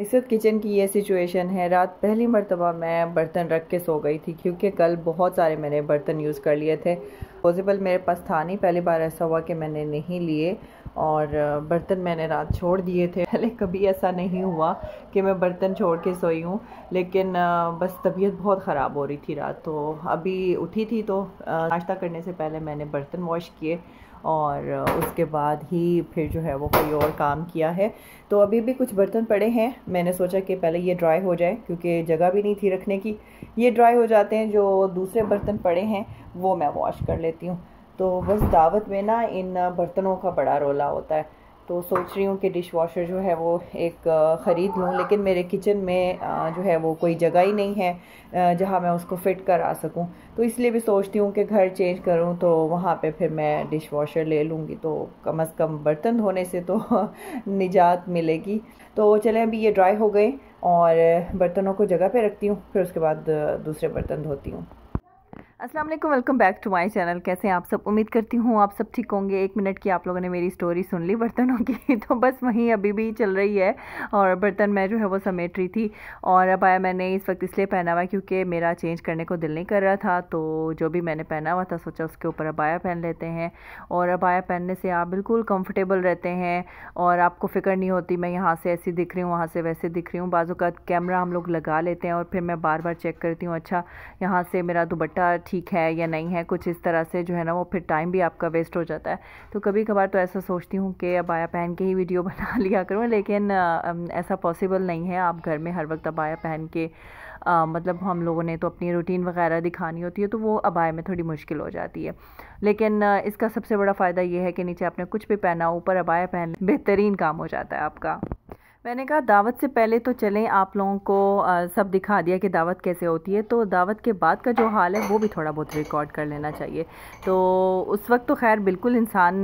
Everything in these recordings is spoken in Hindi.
इस वक्त किचन की ये सिचुएशन है रात पहली मरतबा मैं बर्तन रख के सो गई थी क्योंकि कल बहुत सारे मैंने बर्तन यूज़ कर लिए थे पॉसिबल मेरे पास था नहीं पहली बार ऐसा हुआ कि मैंने नहीं लिए और बर्तन मैंने रात छोड़ दिए थे पहले कभी ऐसा नहीं हुआ कि मैं बर्तन छोड़ के सोई हूँ लेकिन बस तबीयत बहुत ख़राब हो रही थी रात तो अभी उठी थी तो नाश्ता करने से पहले मैंने बर्तन वॉश किए और उसके बाद ही फिर जो है वो कोई और काम किया है तो अभी भी कुछ बर्तन पड़े हैं मैंने सोचा कि पहले ये ड्राई हो जाए क्योंकि जगह भी नहीं थी रखने की ये ड्राई हो जाते हैं जो दूसरे बर्तन पड़े हैं वो मैं वॉश कर लेती हूँ तो बस दावत में ना इन बर्तनों का बड़ा रोला होता है तो सोच रही हूँ कि डिश वॉशर जो है वो एक ख़रीद लूँ लेकिन मेरे किचन में जो है वो कोई जगह ही नहीं है जहाँ मैं उसको फ़िट करा सकूँ तो इसलिए भी सोचती हूँ कि घर चेंज करूँ तो वहाँ पे फिर मैं डिश वॉशर ले लूँगी तो कम अज़ कम बर्तन धोने से तो निजात मिलेगी तो चलें अभी ये ड्राई हो गए और बर्तनों को जगह पर रखती हूँ फिर उसके बाद दूसरे बर्तन धोती हूँ Aslam welcome back to my channel कैसे हैं आप सब उम्मीद करती हूँ आप सब ठीक होंगे एक मिनट की आप लोगों ने मेरी स्टोरी सुन ली बर्तनों की तो बस वहीं अभी भी चल रही है और बर्तन मैं जो है वो समेट रही थी और अब आया मैंने इस वक्त इसलिए पहना हुआ क्योंकि मेरा चेंज करने को दिल नहीं कर रहा था तो जो भी मैंने पहना हुआ था सोचा उसके ऊपर अबाया पहन लेते हैं और अबाया पहनने से आप बिल्कुल कम्फर्टेबल रहते हैं और आपको फ़िक्र नहीं होती मैं यहाँ से ऐसी दिख रही हूँ वहाँ से वैसे दिख रही हूँ बाज़ू का कैमरा हम लोग लगा लेते हैं और फिर मैं बार बार चेक करती हूँ अच्छा यहाँ से मेरा दुबट्टा ठीक है या नहीं है कुछ इस तरह से जो है ना वो फिर टाइम भी आपका वेस्ट हो जाता है तो कभी कभार तो ऐसा सोचती हूँ कि अबाया पहन के ही वीडियो बना लिया करूँ लेकिन ऐसा पॉसिबल नहीं है आप घर में हर वक्त अबाया पहन के आ, मतलब हम लोगों ने तो अपनी रूटीन वगैरह दिखानी होती है तो वो अबाय में थोड़ी मुश्किल हो जाती है लेकिन इसका सबसे बड़ा फ़ायदा ये है कि नीचे आपने कुछ भी पहना ऊपर अबाया पहन बेहतरीन काम हो जाता है आपका मैंने कहा दावत से पहले तो चलें आप लोगों को आ, सब दिखा दिया कि दावत कैसे होती है तो दावत के बाद का जो हाल है वो भी थोड़ा बहुत रिकॉर्ड कर लेना चाहिए तो उस वक्त तो खैर बिल्कुल इंसान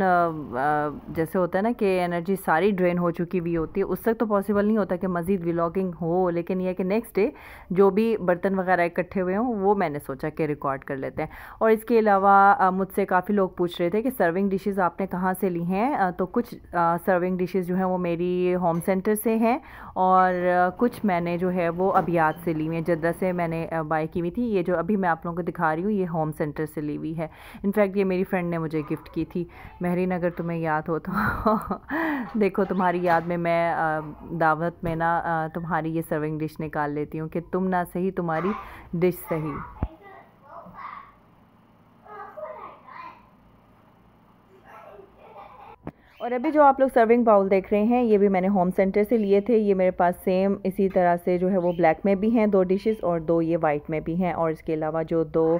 जैसे होता है ना कि एनर्जी सारी ड्रेन हो चुकी हुई होती है उस वक्त तो पॉसिबल नहीं होता कि मज़ीद व्लॉगिंग हो लेकिन यह कि नेक्स्ट डे जो भी बर्तन वगैरह इकट्ठे हुए हों वो मैंने सोचा कि रिकॉर्ड कर लेते हैं और इसके अलावा मुझसे काफ़ी लोग पूछ रहे थे कि सर्विंग डिशेज़ आपने कहाँ से ली हैं तो कुछ सर्विंग डिशेज़ जो हैं वो मेरी होम सेंटर से से हैं और कुछ मैंने जो है वो अबियात से ली हुई हैं जद्दा से मैंने बाई की हुई थी ये जो अभी मैं आप लोगों को दिखा रही हूँ ये होम सेंटर से ली हुई है इनफैक्ट ये मेरी फ्रेंड ने मुझे गिफ्ट की थी महरीन अगर तुम्हें याद हो तो देखो तुम्हारी याद में मैं दावत में ना तुम्हारी ये सर्विंग डिश निकाल लेती हूँ कि तुम ना सही तुम्हारी डिश सही और अभी जो आप लोग सर्विंग बाउल देख रहे हैं ये भी मैंने होम सेंटर से लिए थे ये मेरे पास सेम इसी तरह से जो है वो ब्लैक में भी हैं दो डिशेस और दो ये वाइट में भी हैं और इसके अलावा जो दो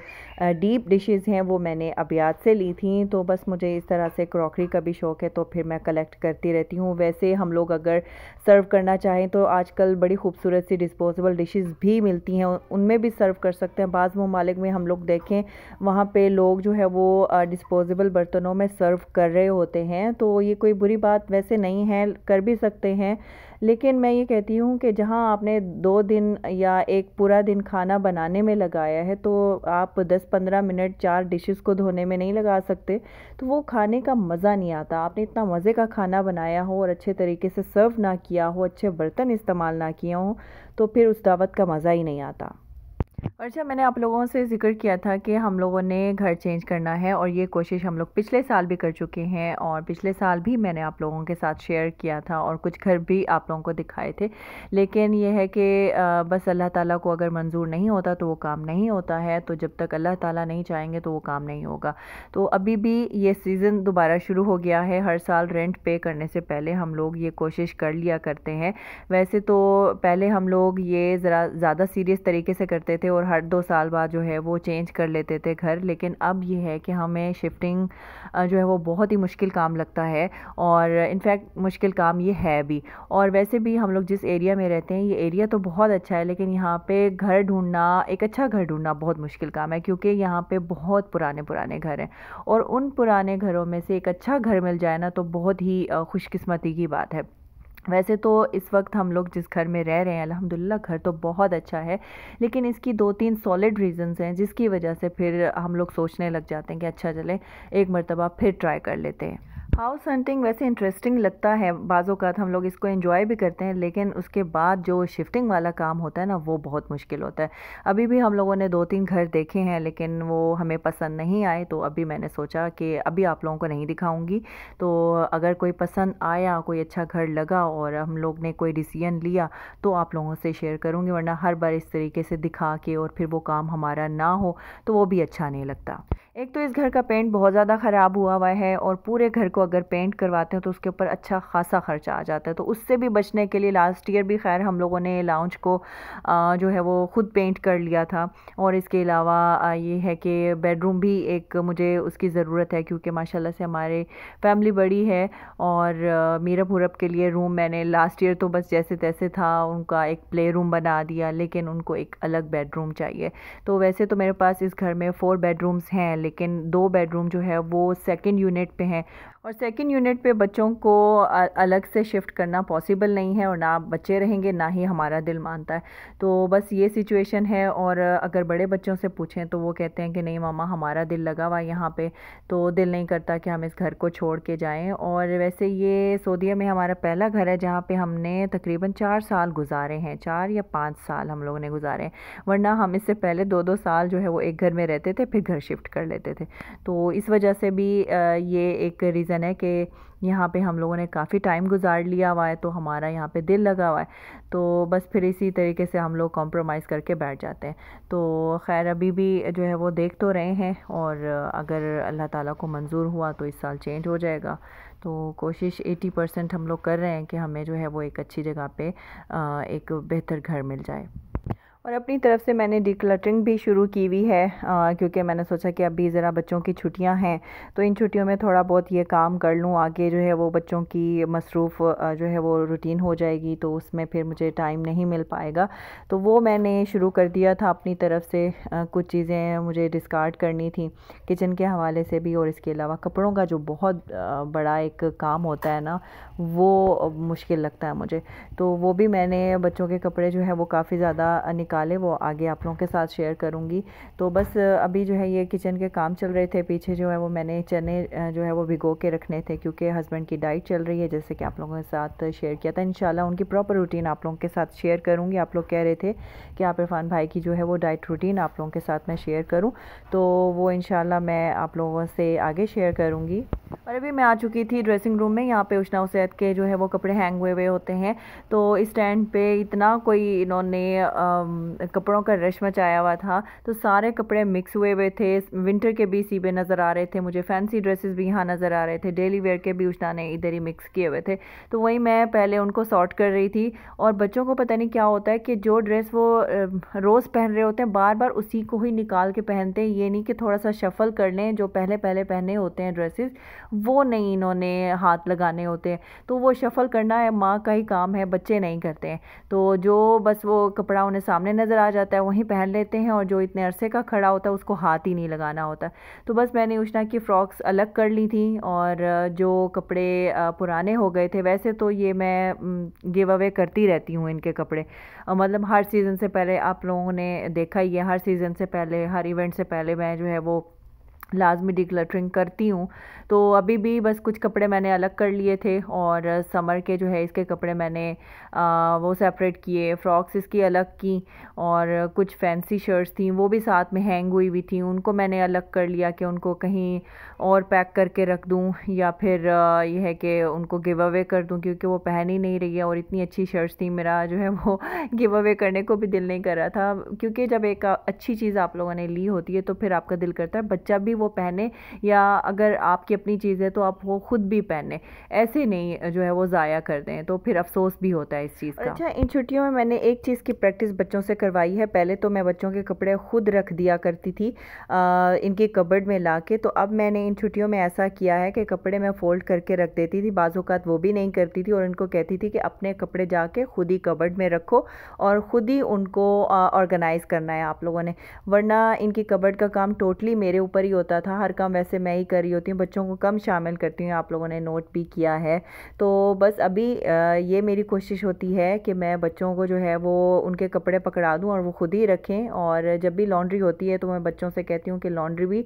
डीप डिशेस हैं वो मैंने अबियात से ली थी तो बस मुझे इस तरह से क्रॉकरी का भी शौक़ है तो फिर मैं कलेक्ट करती रहती हूँ वैसे हम लोग अगर सर्व करना चाहें तो आज बड़ी खूबसूरत सी डिस्पोजल डिशेज़ भी मिलती हैं उनमें भी सर्व कर सकते हैं बाज़ ममालिक में हम लोग देखें वहाँ पर लोग जो है वो डिस्पोजेबल बर्तनों में सर्व कर रहे होते हैं तो ये ये कोई बुरी बात वैसे नहीं है कर भी सकते हैं लेकिन मैं ये कहती हूँ कि जहाँ आपने दो दिन या एक पूरा दिन खाना बनाने में लगाया है तो आप 10-15 मिनट चार डिशेस को धोने में नहीं लगा सकते तो वो खाने का मज़ा नहीं आता आपने इतना मज़े का खाना बनाया हो और अच्छे तरीके से सर्व ना किया हो अच्छे बर्तन इस्तेमाल ना किया हो तो फिर उस दावत का मज़ा ही नहीं आता और जब अच्छा, मैंने आप लोगों से जिक्र किया था कि हम लोगों ने घर चेंज करना है और ये कोशिश हम लोग पिछले साल भी कर चुके हैं और पिछले साल भी मैंने आप लोगों के साथ शेयर किया था और कुछ घर भी आप लोगों को दिखाए थे लेकिन यह है कि बस अल्लाह ताला को अगर मंजूर नहीं होता तो वो काम नहीं होता है तो जब तक अल्लाह ताला नहीं चाहेंगे तो वो काम नहीं होगा तो अभी भी ये सीज़न दोबारा शुरू हो गया है हर साल रेंट पे करने से पहले हम लोग ये कोशिश कर लिया करते हैं वैसे तो पहले हम लोग ये ज़रा ज़्यादा सीरियस तरीके से करते थे और हर दो साल बाद जो है वो चेंज कर लेते थे घर लेकिन अब ये है कि हमें शिफ्टिंग जो है वो बहुत ही मुश्किल काम लगता है और इनफैक्ट मुश्किल काम ये है भी और वैसे भी हम लोग जिस एरिया में रहते हैं ये एरिया तो बहुत अच्छा है लेकिन यहाँ पे घर ढूंढना एक अच्छा घर ढूंढना बहुत मुश्किल काम है क्योंकि यहाँ पे बहुत पुराने पुराने घर हैं और उन पुराने घरों में से एक अच्छा घर मिल जाए ना तो बहुत ही खुशकिस्मती की बात है वैसे तो इस वक्त हम लोग जिस घर में रह रहे हैं अल्हम्दुलिल्लाह घर तो बहुत अच्छा है लेकिन इसकी दो तीन सॉलिड रीजंस हैं जिसकी वजह से फिर हम लोग सोचने लग जाते हैं कि अच्छा चले एक मरतबा फिर ट्राई कर लेते हैं हाउस हंटिंग वैसे इंटरेस्टिंग लगता है बाज़ों का तो हम लोग इसको एंजॉय भी करते हैं लेकिन उसके बाद जो शिफ्टिंग वाला काम होता है ना वो बहुत मुश्किल होता है अभी भी हम लोगों ने दो तीन घर देखे हैं लेकिन वो हमें पसंद नहीं आए तो अभी मैंने सोचा कि अभी आप लोगों को नहीं दिखाऊंगी तो अगर कोई पसंद आया कोई अच्छा घर लगा और हम लोग ने कोई डिसीजन लिया तो आप लोगों से शेयर करूँगी वरना हर बार इस तरीके से दिखा के और फिर वो काम हमारा ना हो तो वो भी अच्छा नहीं लगता एक तो इस घर का पेंट बहुत ज़्यादा ख़राब हुआ हुआ है और पूरे घर को अगर पेंट करवाते हैं तो उसके ऊपर अच्छा खासा खर्चा आ जाता है तो उससे भी बचने के लिए लास्ट ईयर भी खैर हम लोगों ने लाउंज को जो है वो ख़ुद पेंट कर लिया था और इसके अलावा ये है कि बेडरूम भी एक मुझे उसकी ज़रूरत है क्योंकि माशाल्लाह से हमारे फैमिली बड़ी है और मीरप हुरब के लिए रूम मैंने लास्ट ईयर तो बस जैसे तैसे था उनका एक प्ले रूम बना दिया लेकिन उनको एक अलग बेडरूम चाहिए तो वैसे तो मेरे पास इस घर में फ़ोर बेडरूम्स हैं लेकिन दो बेडरूम जो है वो सेकेंड यूनिट पे हैं और सेकेंड यूनिट पे बच्चों को अलग से शिफ्ट करना पॉसिबल नहीं है और ना बच्चे रहेंगे ना ही हमारा दिल मानता है तो बस ये सिचुएशन है और अगर बड़े बच्चों से पूछें तो वो कहते हैं कि नहीं मामा हमारा दिल लगा हुआ यहाँ पे तो दिल नहीं करता कि हम इस घर को छोड़ के जाएँ और वैसे ये सऊदिया में हमारा पहला घर है जहाँ पर हमने तकरीबन चार साल गुजारे हैं चार या पाँच साल हम लोगों ने गुजारे हैं वरना हम इससे पहले दो दो साल जो है वो एक घर में रहते थे फिर घर शिफ्ट कर लेते थे तो इस वजह से भी ये एक रीज़न रीज़न है कि यहाँ पे हम लोगों ने काफ़ी टाइम गुजार लिया हुआ है तो हमारा यहाँ पे दिल लगा हुआ है तो बस फिर इसी तरीके से हम लोग कॉम्प्रोमाइज़ करके बैठ जाते हैं तो खैर अभी भी जो है वो देख तो रहे हैं और अगर अल्लाह ताला को मंजूर हुआ तो इस साल चेंज हो जाएगा तो कोशिश 80 परसेंट हम लोग कर रहे हैं कि हमें जो है वो एक अच्छी जगह पर एक बेहतर घर मिल जाए और अपनी तरफ से मैंने डिक्लटरिंग भी शुरू की हुई है क्योंकि मैंने सोचा कि अभी ज़रा बच्चों की छुट्टियां हैं तो इन छुट्टियों में थोड़ा बहुत ये काम कर लूँ आगे जो है वो बच्चों की मसरूफ़ जो है वो रूटीन हो जाएगी तो उसमें फिर मुझे टाइम नहीं मिल पाएगा तो वो मैंने शुरू कर दिया था अपनी तरफ से आ, कुछ चीज़ें मुझे डिस्कार्ड करनी थी किचन के हवाले से भी और इसके अलावा कपड़ों का जो बहुत बड़ा एक काम होता है ना वो मुश्किल लगता है मुझे तो वो भी मैंने बच्चों के कपड़े जो है वो काफ़ी ज़्यादा निकाल निकाले वो आगे आप लोगों के साथ शेयर करूँगी तो बस अभी जो है ये किचन के काम चल रहे थे पीछे जो है वो मैंने चने जो है वो भिगो के रखने थे क्योंकि हस्बैंड की डाइट चल रही है जैसे कि आप लोगों के साथ शेयर किया था इन उनकी प्रॉपर रूटीन आप लोगों के साथ शेयर करूँगी आप लोग कह रहे थे कि आप इरफान भाई की जो है वो डाइट रूटीन आप लोगों के साथ मैं शेयर करूँ तो वो इन मैं आप लोगों से आगे शेयर करूँगी और अभी मैं आ चुकी थी ड्रेसिंग रूम में यहाँ पे उशना उसैद के जो है वो कपड़े हैंग हुए हुए होते हैं तो इस स्टैंड पे इतना कोई इन्होंने कपड़ों का रश मचाया हुआ था तो सारे कपड़े मिक्स हुए हुए थे विंटर के भी सीबे नज़र आ रहे थे मुझे फैंसी ड्रेसेस भी यहाँ नज़र आ रहे थे डेली वेयर के भी उशना ने इधर ही मिक्स किए हुए थे तो वही मैं पहले उनको सॉर्ट कर रही थी और बच्चों को पता नहीं क्या होता है कि जो ड्रेस वो रोज़ पहन रहे होते हैं बार बार उसी को ही निकाल के पहनते हैं ये नहीं कि थोड़ा सा शफल कर लें जो पहले पहले पहने होते हैं ड्रेसेस वो नहीं इन्होंने हाथ लगाने होते तो वो शफ़ल करना है माँ का ही काम है बच्चे नहीं करते हैं तो जो बस वो कपड़ा उन्हें सामने नज़र आ जाता है वहीं पहन लेते हैं और जो इतने अरसे का खड़ा होता है उसको हाथ ही नहीं लगाना होता तो बस मैंने उष्णा की फ़्रॉक्स अलग कर ली थी और जो कपड़े पुराने हो गए थे वैसे तो ये मैं गिव अवे करती रहती हूँ इनके कपड़े मतलब हर सीज़न से पहले आप लोगों ने देखा ही है हर सीज़न से पहले हर इवेंट से पहले मैं जो है वो लाजमी डिक्लटरिंग करती हूँ तो अभी भी बस कुछ कपड़े मैंने अलग कर लिए थे और समर के जो है इसके कपड़े मैंने आ, वो सेपरेट किए फ्रॉक्स इसकी अलग की और कुछ फैंसी शर्ट्स थी वो भी साथ में हैंग हुई हुई थी उनको मैंने अलग कर लिया कि उनको कहीं और पैक करके रख दूँ या फिर यह है कि उनको गिव अवे कर दूँ क्योंकि वो पहन ही नहीं रही है और इतनी अच्छी शर्ट्स थी मेरा जो है वो गिव अवे करने को भी दिल नहीं कर रहा था क्योंकि जब एक अच्छी चीज़ आप लोगों ने ली होती है तो फिर आपका दिल करता है बच्चा भी वो वो पहने या अगर आपकी अपनी चीज़ है तो आप वो ख़ुद भी पहने ऐसे नहीं जो है वो ज़ाया कर दें तो फिर अफसोस भी होता है इस चीज़ का अच्छा इन छुट्टियों में मैंने एक चीज़ की प्रैक्टिस बच्चों से करवाई है पहले तो मैं बच्चों के कपड़े ख़ुद रख दिया करती थी आ, इनके कबर्ड में ला के तो अब मैंने इन छुट्टियों में ऐसा किया है कि कपड़े मैं फ़ोल्ड करके रख देती थी बाज़ात वो भी नहीं करती थी और उनको कहती थी कि अपने कपड़े जाके ख़ुद ही कबर्ड में रखो और ख़ुद ही उनको ऑर्गेनाइज़ करना है आप लोगों ने वरना इनकी कबर्ड का काम टोटली मेरे ऊपर ही होता होता था हर काम वैसे मैं ही कर रही होती हूँ बच्चों को कम शामिल करती हूँ आप लोगों ने नोट भी किया है तो बस अभी ये मेरी कोशिश होती है कि मैं बच्चों को जो है वो उनके कपड़े पकड़ा दूँ और वो खुद ही रखें और जब भी लॉन्ड्री होती है तो मैं बच्चों से कहती हूँ कि लॉन्ड्री भी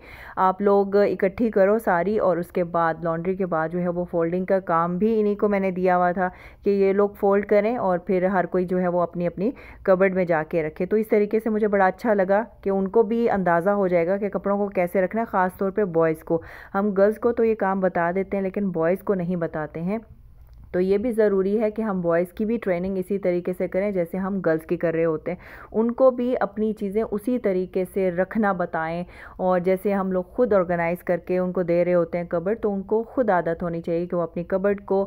आप लोग इकट्ठी करो सारी और उसके बाद लॉन्ड्री के बाद जो है वो फोल्डिंग का काम भी इन्हीं को मैंने दिया हुआ था कि ये लोग फोल्ड करें और फिर हर कोई जो है वो अपनी अपनी कबर्ड में जाके रखे तो इस तरीके से मुझे बड़ा अच्छा लगा कि उनको भी अंदाज़ा हो जाएगा कि कपड़ों को कैसे रखना ख़ास तौर पे बॉयज़ को हम गर्ल्स को तो ये काम बता देते हैं लेकिन बॉयज़ को नहीं बताते हैं तो ये भी ज़रूरी है कि हम बॉयज़ की भी ट्रेनिंग इसी तरीके से करें जैसे हम गर्ल्स की कर रहे होते हैं उनको भी अपनी चीज़ें उसी तरीके से रखना बताएं और जैसे हम लोग खुद ऑर्गेनाइज़ करके उनको दे रहे होते हैं कबर तो उनको खुद आदत होनी चाहिए कि वो अपनी कबर्ड को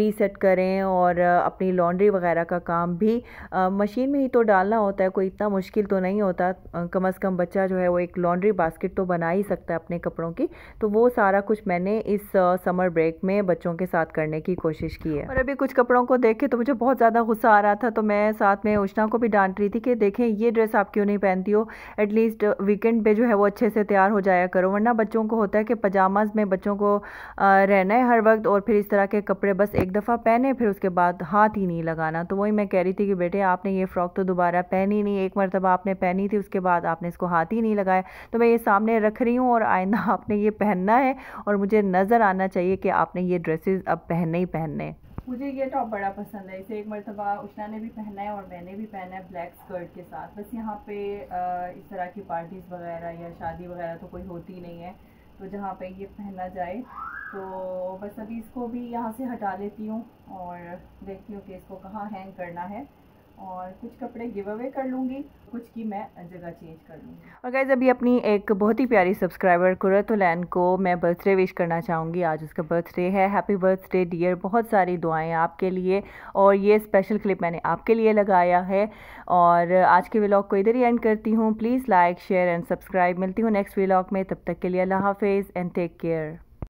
रीसेट करें और अपनी लॉन्ड्री वगैरह का काम भी मशीन में ही तो डालना होता है कोई इतना मुश्किल तो नहीं होता कम अज़ कम बच्चा जो है वो एक लॉन्ड्री बास्केट तो बना ही सकता है अपने कपड़ों की तो वो सारा कुछ मैंने इस समर ब्रेक में बच्चों के साथ करने की कोशिश की है और अभी कुछ कपड़ों को देख के तो मुझे बहुत ज़्यादा गुस्सा आ रहा था तो मैं साथ में उष्णा को भी डांट रही थी कि देखें ये ड्रेस आप क्यों नहीं पहनती हो एटलीस्ट वीकेंड पे जो है वो अच्छे से तैयार हो जाया करो वरना बच्चों को होता है कि पजामाज में बच्चों को रहना है हर वक्त और फिर इस तरह के कपड़े बस एक दफ़ा पहने फिर उसके बाद हाथ ही नहीं लगाना तो वही मैं कह रही थी कि बेटे आपने ये फ़्रॉक तो दोबारा पहनी नहीं एक मरतबा आपने पहनी थी उसके बाद आपने इसको हाथ ही नहीं लगाया तो मैं ये सामने रख रही हूँ और आइंदा आपने ये पहनना है और मुझे नज़र आना चाहिए कि आपने ये ड्रेसेस अब पहनने ही पहन पहनने मुझे ये टॉप बड़ा पसंद है इसे एक मरतबा उषना ने भी पहना है और मैंने भी पहना है ब्लैक स्कर्ट के साथ बस यहाँ पे इस तरह की पार्टीज़ वगैरह या शादी वगैरह तो कोई होती नहीं है तो जहाँ पे ये पहना जाए तो बस अभी इसको भी यहाँ से हटा लेती हूँ और देखती हूँ कि इसको कहाँ हैंग करना है और कुछ कपड़े गिव अवे कर लूँगी कुछ की मैं जगह चेंज कर लूँगी और गैज़ अभी अपनी एक बहुत ही प्यारी सब्सक्राइबर कुरतुलैन को मैं बर्थडे विश करना चाहूँगी आज उसका बर्थडे है हैप्पी बर्थडे डियर बहुत सारी दुआएं आपके लिए और ये स्पेशल क्लिप मैंने आपके लिए लगाया है और आज के व्लॉग को इधर ही एंड करती हूँ please like share and subscribe मिलती हूँ नेक्स्ट व्लॉग में तब तक के लिए अल्लाह हाफिज़ एंड टेक केयर